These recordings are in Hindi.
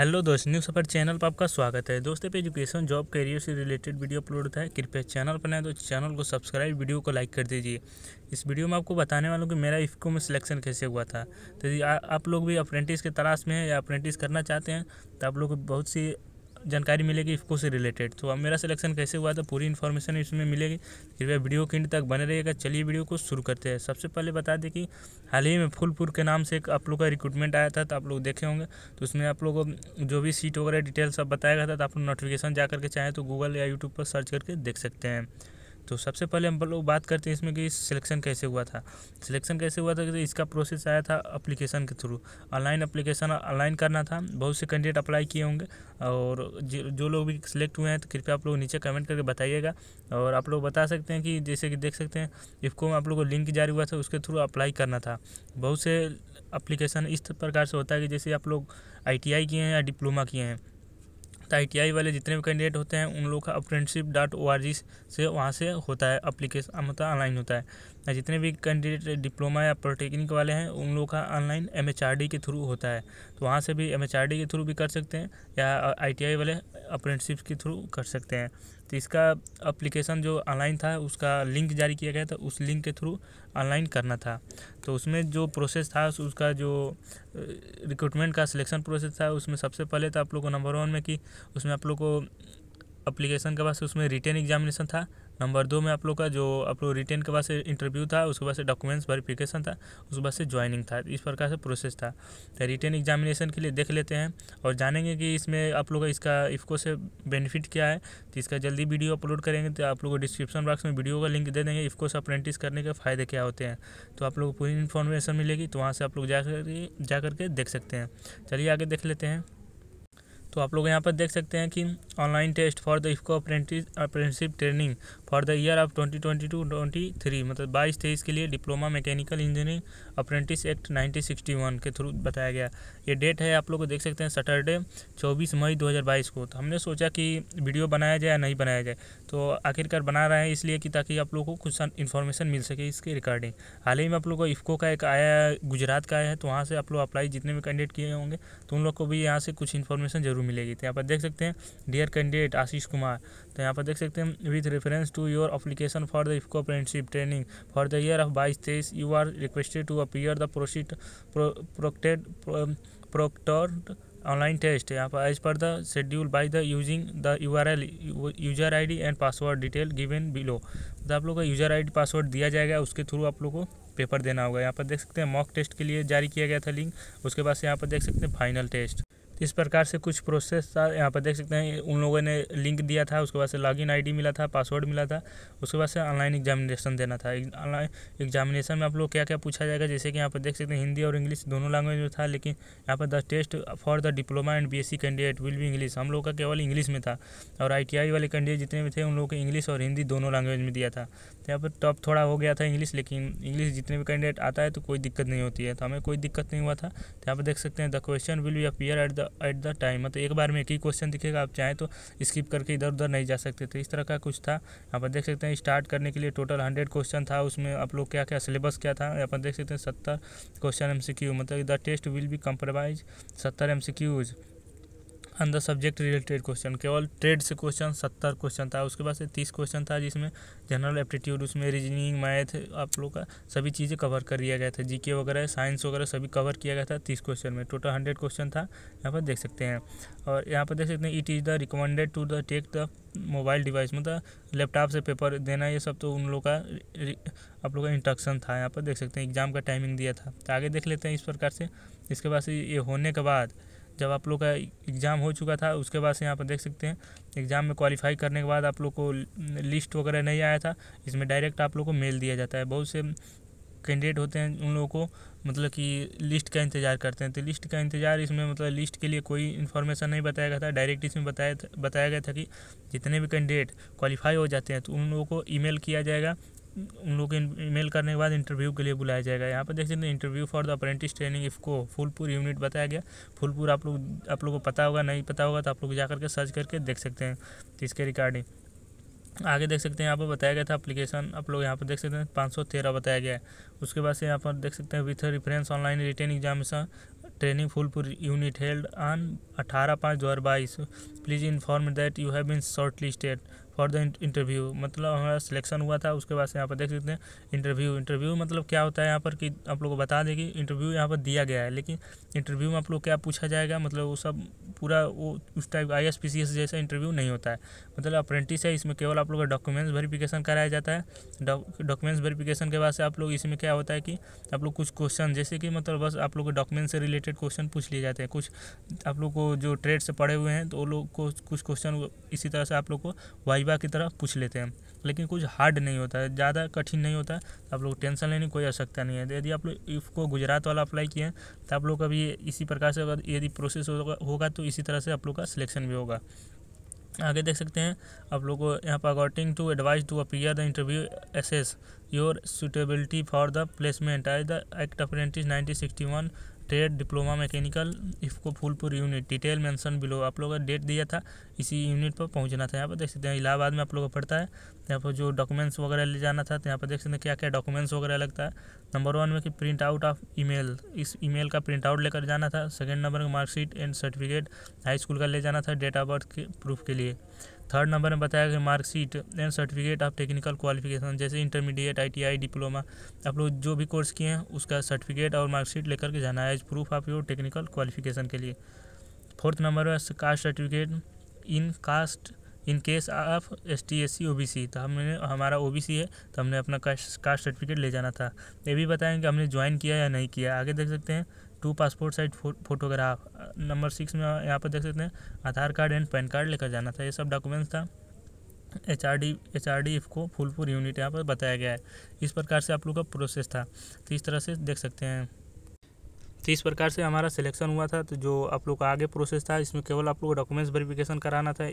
हेलो दोस्त न्यूज सफर चैनल पर आपका स्वागत है दोस्तों पे एजुकेशन जॉब करियर से रिलेटेड वीडियो अपलोड होता है कृपया चैनल पर नए तो चैनल को सब्सक्राइब वीडियो को लाइक कर दीजिए इस वीडियो में आपको बताने वाला हूँ कि मेरा इफ्को में सिलेक्शन कैसे हुआ था तो यदि आप लोग भी अप्रेंटिस के तलाश में या अप्रेंटिस करना चाहते हैं तो आप लोग बहुत सी जानकारी मिलेगी इफको से रिलेटेड तो अब मेरा सिलेक्शन कैसे हुआ था पूरी इन्फॉर्मेशन इसमें मिलेगी कृपया वीडियो के इंड तक बने रहिएगा चलिए वीडियो को शुरू करते हैं सबसे पहले बता दें कि हाल ही में फुलपुर के नाम से एक आप लोग का रिक्रूटमेंट आया था तो आप लोग देखे होंगे तो उसमें आप लोग जो भी सीट वगैरह डिटेल सब बताया गया था तो आप लोग नोटिफिकेशन जा करके चाहें तो गूगल या यूट्यूब पर सर्च करके देख सकते हैं तो सबसे पहले हम लोग बात करते हैं इसमें कि सिलेक्शन कैसे हुआ था सिलेक्शन कैसे हुआ था कि इसका प्रोसेस आया था अप्लीकेशन के थ्रू ऑनलाइन अप्लीकेशन ऑनलाइन करना था बहुत से कैंडिडेट अप्लाई किए होंगे और जो लोग भी सिलेक्ट हुए हैं तो कृपया आप लोग नीचे कमेंट करके बताइएगा और आप लोग बता सकते हैं कि जैसे कि देख सकते हैं इफको में आप लोग को लिंक जारी हुआ था उसके थ्रू अप्लाई करना था बहुत से अप्लीकेशन इस प्रकार से होता है कि जैसे आप लोग आई किए हैं या डिप्लोमा किए हैं तो आई वाले जितने भी कैंडिडेट होते हैं उन लोग का apprenticeship dot O R G से वहाँ से होता है अप्लीकेशन मतलब ऑनलाइन होता है जितने भी कैंडिडेट डिप्लोमा या पॉलिटेक्निक वाले हैं उन लोग का online M H R D के थ्रू होता है तो वहाँ से भी एम एच आर डी के थ्रू भी कर सकते हैं या आई टी आई वाले अप्रेंटशिप के थ्रू कर सकते हैं तो इसका अप्लीकेशन जो ऑनलाइन था उसका लिंक जारी किया गया था उस लिंक के थ्रू ऑनलाइन करना था तो उसमें जो प्रोसेस था उसका जो रिक्रूटमेंट का सिलेक्शन प्रोसेस था उसमें सबसे पहले तो आप लोग को नंबर वन में कि उसमें आप लोग को अप्लीकेशन के बाद उसमें रिटर्न एग्जामिनेशन था नंबर दो में आप लोग का जो आप लोग रिटर्न के बाद से इंटरव्यू था उसके बाद से डॉक्यूमेंट्स वेरिफिकेशन था उसके बाद से ज्वाइनिंग था इस प्रकार से प्रोसेस था तो रिटर्न एग्जामिनेशन के लिए देख लेते हैं और जानेंगे कि इसमें आप लोग का इसका इफ्को से बेनिफिट क्या है तो इसका जल्दी वीडियो अपलोड करेंगे तो आप लोग को डिस्क्रिप्शन बॉक्स में वीडियो का लिंक दे देंगे इफ्को से अप्रेंटिस करने के फ़ायदे क्या होते हैं तो आप लोग को पूरी इन्फॉर्मेशन मिलेगी तो वहाँ से आप लोग जा कर जा करके देख सकते हैं चलिए आगे देख लेते हैं तो आप लोग यहाँ पर देख सकते हैं कि online test for the IFFCO apprentice apprenticeship training for the year of 2022-23 मतलब 22 तेईस के लिए diploma mechanical engineering apprentice act 1961 के थ्रू बताया गया ये डेट है आप लोग देख सकते हैं सैटरडे 24 मई 2022 को तो हमने सोचा कि वीडियो बनाया जाए या नहीं बनाया जाए तो आखिरकार बना रहे हैं इसलिए कि ताकि आप लोग को कुछ इन्फॉर्मेशन मिल सके इसके रिकॉर्डिंग हाल ही में आप लोग को इफ्को का एक आया है गुजरात का आया है तो वहाँ से आप लोग अप्लाई जितने भी कैंडिडेट किए होंगे तो उन लोग को भी यहाँ से कुछ इन्फॉर्मेशन जरूर मिलेगी तो यहाँ पर देख सकते हैं डियर कैंडिडेट आशीष कुमार तो यहाँ पर देख सकते हैं with reference to your application for the IFFCO apprenticeship training for the year of बाईस तेईस you are requested to appear the proceed proctored proctor online test यहाँ पर as per the schedule by the using the U R L user I D and password detail in below तो आप लोग का यूजर आई डी पासवर्ड दिया जाएगा उसके थ्रू आप लोग को पेपर देना होगा यहाँ पर देख सकते हैं मॉक टेस्ट के लिए जारी किया गया था लिंक उसके बाद से यहाँ पर देख सकते हैं फाइनल टेस्ट इस प्रकार से कुछ प्रोसेस था यहाँ पर देख सकते हैं उन लोगों ने लिंक दिया था उसके बाद से लॉगिन आईडी मिला था पासवर्ड मिला था उसके बाद से ऑनलाइन एग्जामिनेशन देना था ऑनलाइन एग्जामिनेशन में आप लोग क्या क्या पूछा जाएगा जैसे कि यहाँ पर देख सकते हैं हिंदी और इंग्लिश दोनों लैंग्वेज में था लेकिन यहाँ पर the test for the diploma and B candidate will be English हम लोग का केवल इंग्लिश में था और आई वाले कैंडिडेट जितने भी थे उन लोगों को इंग्लिश और हिंदी दोनों लैंग्वेज में दिया था तो यहाँ पर टॉप थोड़ा हो गया था इंग्लिश लेकिन इंग्लिश जितने भी कैंडिडेट आता है तो कोई दिक्कत नहीं होती है तो हमें कोई दिक्कत नहीं हुआ था तो यहाँ पर देख सकते हैं the question will be appear at the at the time मतलब एक बार में एक ही क्वेश्चन दिखेगा आप चाहें तो स्किप करके इधर उधर नहीं जा सकते थे इस तरह का कुछ था यहाँ पर देख सकते हैं स्टार्ट करने के लिए टोटल हंड्रेड क्वेश्चन था उसमें आप लोग क्या क्या सिलेबस क्या था यहाँ पर देख सकते हैं सत्तर क्वेश्चन एम सी क्यू मतलब the test will be compromise सत्तर M C Qs the subject related question केवल ट्रेड से क्वेश्चन सत्तर क्वेश्चन था उसके बाद से तीस क्वेश्चन था जिसमें जनरल एप्टीट्यूड उसमें रीजनिंग मैथ आप लोग का सभी चीज़ें कवर कर दिया गया था जीके वगैरह साइंस वगैरह सभी कवर किया गया था तीस क्वेश्चन में टोटल हंड्रेड क्वेश्चन था यहाँ पर देख सकते हैं और यहाँ पर देख सकते हैं it is the recommended to the take the mobile device मतलब लैपटॉप से पेपर देना ये सब तो उन लोग का आप लोग का इंस्ट्रक्शन था यहाँ पर देख सकते हैं एग्ज़ाम का टाइमिंग दिया था तो आगे देख लेते हैं इस प्रकार से इसके बाद से ये होने के बाद जब आप लोग का एग्ज़ाम हो चुका था उसके बाद से यहाँ पर देख सकते हैं एग्ज़ाम में क्वालिफाई करने के बाद आप लोग को लिस्ट वगैरह नहीं आया था इसमें डायरेक्ट आप लोग को मेल दिया जाता है बहुत से कैंडिडेट होते हैं उन लोगों को मतलब कि लिस्ट का इंतज़ार करते हैं तो लिस्ट का इंतज़ार इसमें मतलब लिस्ट के लिए कोई इन्फॉर्मेशन नहीं बताया गया था डायरेक्ट इसमें बताया बताया गया था कि जितने भी कैंडिडेट क्वालिफाई हो जाते हैं तो उन लोगों को ईमेल किया जाएगा उन लोग ईमेल करने के बाद इंटरव्यू के लिए बुलाया जाएगा यहाँ पर देख सकते हैं interview for the apprentice training IFFCO Phulpur unit बताया गया फुलपुर आप लोग आप लोग को पता होगा नहीं पता होगा तो आप लोग जा करके सर्च करके देख सकते हैं इसके रिकॉर्डिंग आगे देख सकते हैं यहाँ पर बताया गया था अपलीकेशन आप लोग यहाँ पर देख सकते हैं पाँच सौ तेरह बताया गया है उसके बाद से यहाँ पर देख सकते हैं with reference online written examination training Phulpur unit held on अठारह पाँच दो हज़ार बाईस please inform that you have been shortlisted for the interview मतलब हमारा सिलेक्शन हुआ था उसके बाद से यहाँ पर देख सकते हैं इंटरव्यू इंटरव्यू मतलब क्या होता है यहाँ पर कि आप लोग को बता दें कि इंटरव्यू यहाँ पर दिया गया है लेकिन इंटरव्यू में आप लोग क्या पूछा जाएगा मतलब वो सब पूरा वो उस type I S P C S जैसा इंटरव्यू नहीं होता है मतलब अप्रेंटिस है इसमें केवल आप लोग का डॉक्यूमेंट्स वेरीफिकेशन कराया जाता है डॉक्यूमेंट्स वेरीफिकेशन के बाद से आप लोग इसमें क्या होता है कि आप लोग कुछ क्वेश्चन जैसे कि मतलब बस आप लोग के डॉक्यूमेंट से रिलेटेड क्वेश्चन पूछ लिए जाते हैं कुछ आप लोग को जो ट्रेड से पढ़े हुए हैं तो वो लोग को कुछ क्वेश्चन इसी तरह से आप लोग को वाइवा प्रतिभा की तरह पूछ लेते हैं लेकिन कुछ हार्ड नहीं होता है ज़्यादा कठिन नहीं होता है आप लोग टेंशन लेने की कोई आवश्यकता नहीं है तो यदि आप लोग इफको गुजरात वाला अप्लाई किए हैं तो आप लोग का भी इसी प्रकार से अगर यदि प्रोसेस होगा होगा तो इसी तरह से आप लोग का सिलेक्शन भी होगा आगे देख सकते हैं आप लोग को यहाँ पर according to advise to appear the interview assess your suitability for the placement I the act apprentice nineteen sixty one trade diploma mechanical IFFCO Phulpur unit detail mention below आप लोगों का डेट दिया था इसी यूनिट पर पहुंचना था यहाँ पर देख सकते हैं इलाहाबाद में आप लोगों को पड़ता है यहाँ पर जो डॉक्यूमेंट्स वगैरह ले जाना था तो यहाँ पर देख सकते हैं क्या क्या डॉक्यूमेंट्स वगैरह लगता है नंबर वन में कि प्रिंट आउट ऑफ ई इस ई का प्रिंट आउट लेकर जाना था second number marksheet and certificate high school का ले जाना था डेट ऑफ बर्थ के प्रूफ के लिए थर्ड नंबर में बताया गया marksheet and certificate of technical qualification जैसे इंटरमीडिएट आईटीआई डिप्लोमा आप लोग जो भी कोर्स किए हैं उसका सर्टिफिकेट और मार्कशीट लेकर के जाना है age proof of your technical qualification के लिए फोर्थ नंबर में caste certificate in caste in case of S T S C O B C तो हमने हमारा ओ बी सी है तो हमने अपना कास्ट कास्ट सर्टिफिकेट ले जाना था ये भी बताएं कि हमने ज्वाइन किया या नहीं किया आगे देख सकते हैं टू पासपोर्ट साइज फो, फोटोग्राफ नंबर सिक्स में यहाँ पर देख सकते हैं Aadhaar card and PAN card लेकर जाना था ये सब डॉक्यूमेंट्स था H R D H R D को फुल यूनिट यहाँ पर बताया गया है इस प्रकार से आप लोग का प्रोसेस था तो इस तरह से देख सकते हैं तो इस प्रकार से हमारा सिलेक्शन हुआ था तो जो आप लोग का आगे प्रोसेस था इसमें केवल आप लोग डॉक्यूमेंट्स वेरिफिकेशन कराना था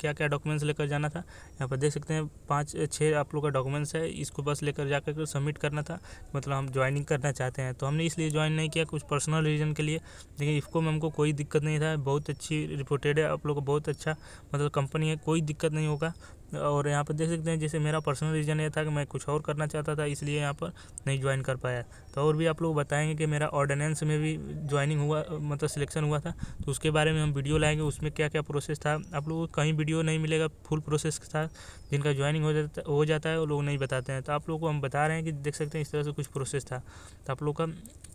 क्या क्या डॉक्यूमेंट्स लेकर जाना था यहाँ पर देख सकते हैं पाँच छः आप लोग का डॉक्यूमेंट्स है इसको बस लेकर जाकर के सबमिट करना था मतलब हम ज्वाइनिंग करना चाहते हैं तो हमने इसलिए ज्वाइन नहीं किया कुछ पर्सनल रीजन के लिए लेकिन इफको में हमको कोई दिक्कत नहीं था बहुत अच्छी रिपोर्टेड है आप लोग को बहुत अच्छा मतलब कंपनी है कोई दिक्कत नहीं होगा और यहाँ पर देख सकते हैं जैसे मेरा पर्सनल रीज़न ये था कि मैं कुछ और करना चाहता था इसलिए यहाँ पर नहीं ज्वाइन कर पाया तो और भी आप लोग बताएंगे कि मेरा ऑर्डिनेंस में भी ज्वाइनिंग हुआ मतलब सिलेक्शन हुआ था तो उसके बारे में हम वीडियो लाएंगे उसमें क्या क्या प्रोसेस था आप लोग को कहीं वीडियो नहीं मिलेगा फुल प्रोसेस के साथ जिनका ज्वाइनिंग हो जाता हो जाता है वो लोग नहीं बताते हैं तो आप लोग को हम बता रहे हैं कि देख सकते हैं इस तरह से कुछ प्रोसेस था तो आप लोग का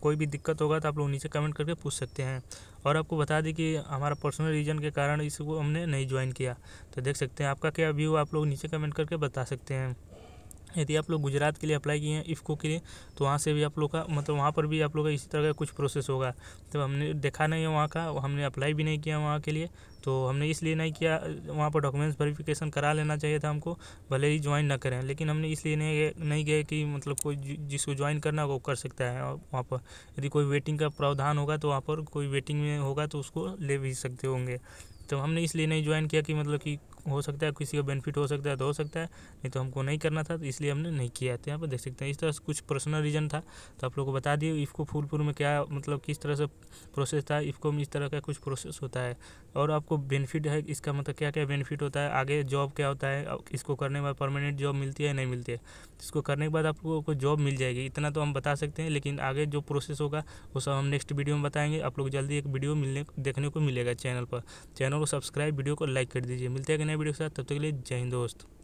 कोई भी दिक्कत होगा तो आप लोग नीचे कमेंट करके पूछ सकते हैं और आपको बता दें कि हमारा पर्सनल रीजन के कारण इसको हमने नहीं ज्वाइन किया तो देख सकते हैं आपका क्या व्यू आप लोग नीचे कमेंट करके बता सकते हैं यदि आप लोग गुजरात के लिए अप्लाई किए हैं इफ़को के लिए तो वहाँ से भी आप लोग का मतलब वहाँ पर भी आप लोग का इसी तरह का कुछ प्रोसेस होगा तो हमने देखा नहीं है वहाँ का हमने अप्लाई भी नहीं किया वहाँ के लिए तो हमने इसलिए नहीं किया वहाँ पर डॉक्यूमेंट्स वेरिफिकेशन करा लेना चाहिए था हमको भले ही ज्वाइन ना करें लेकिन हमने इसलिए नहीं नहीं गए कि मतलब कोई जिसको ज्वाइन करना वो कर सकता है वहाँ पर यदि कोई वेटिंग का प्रावधान होगा तो वहाँ पर कोई वेटिंग में होगा तो उसको ले भी सकते होंगे तो हमने इसलिए नहीं ज्वाइन किया कि मतलब कि हो सकता है किसी का बेनिफिट हो सकता है तो हो सकता है नहीं तो हमको नहीं करना था तो इसलिए हमने नहीं किया तो यहाँ पर देख सकते हैं इस तरह से कुछ पर्सनल रीजन था तो आप लोग को बता दिए इफ़को फूलपुर में क्या मतलब किस तरह से प्रोसेस था इफ़को में इस तरह का कुछ प्रोसेस होता है और आपको बेनिफिट है इसका मतलब क्या क्या बेनिफिट होता है आगे जॉब क्या होता है इसको करने के बाद परमानेंट जॉब मिलती है नहीं मिलती है इसको करने के बाद आप लोगों को जॉब मिल जाएगी इतना तो हम बता सकते हैं लेकिन आगे जो प्रोसेस होगा वो सब हम नेक्स्ट वीडियो में बताएंगे आप लोग जल्दी एक वीडियो मिलने देखने को मिलेगा चैनल पर चैनल को सब्सक्राइब वीडियो को लाइक कर दीजिए मिलते हैं नए वीडियो के साथ तब तक के लिए जय हिंद दोस्त